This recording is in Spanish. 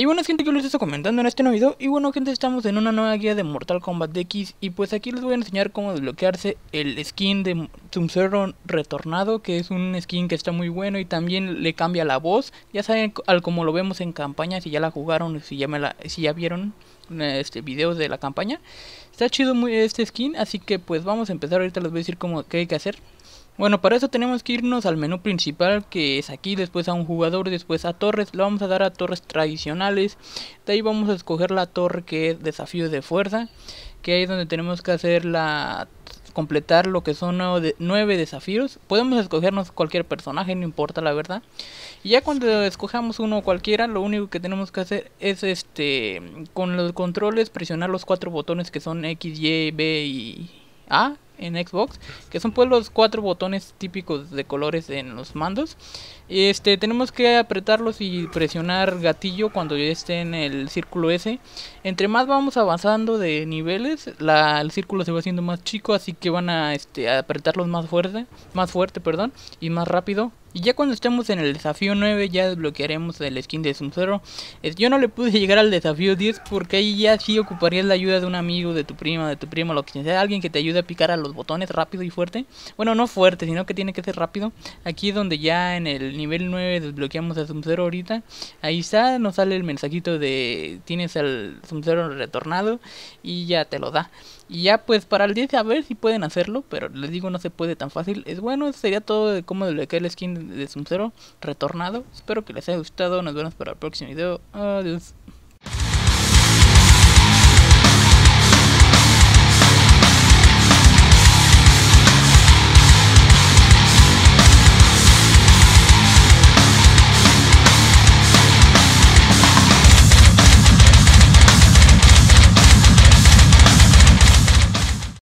Y bueno gente que les estoy comentando en este nuevo video Y bueno gente estamos en una nueva guía de Mortal Kombat X Y pues aquí les voy a enseñar cómo desbloquearse el skin de Sub-Zero retornado Que es un skin que está muy bueno y también le cambia la voz Ya saben al como lo vemos en campaña si ya la jugaron si ya, me la, si ya vieron eh, este videos de la campaña Está chido muy este skin así que pues vamos a empezar ahorita les voy a decir cómo, qué hay que hacer bueno, para eso tenemos que irnos al menú principal que es aquí, después a un jugador, después a torres, lo vamos a dar a torres tradicionales, de ahí vamos a escoger la torre que es desafío de fuerza, que ahí es donde tenemos que hacer la completar lo que son nueve desafíos. Podemos escogernos cualquier personaje, no importa la verdad. Y ya cuando escojamos uno cualquiera, lo único que tenemos que hacer es este con los controles presionar los cuatro botones que son X, Y, B y A en Xbox, que son pues los cuatro botones típicos de colores en los mandos. Este, tenemos que apretarlos y presionar gatillo cuando ya esté en el círculo S. Entre más vamos avanzando de niveles, el círculo se va haciendo más chico, así que van a, este, apretarlos más fuerte, más fuerte, perdón, y más rápido y ya cuando estemos en el desafío 9 ya desbloquearemos el skin de Sumzero. Yo no le pude llegar al desafío 10 porque ahí ya sí ocuparías la ayuda de un amigo, de tu prima, de tu primo, lo que sea. Alguien que te ayude a picar a los botones rápido y fuerte. Bueno, no fuerte, sino que tiene que ser rápido. Aquí donde ya en el nivel 9 desbloqueamos a Sumzero ahorita. Ahí está, nos sale el mensajito de tienes al Sumzero retornado y ya te lo da. Y ya pues para el 10 a ver si pueden hacerlo, pero les digo no se puede tan fácil. Es bueno, sería todo de cómo desbloquear el skin de sub retornado. Espero que les haya gustado. Nos vemos para el próximo video. Adiós.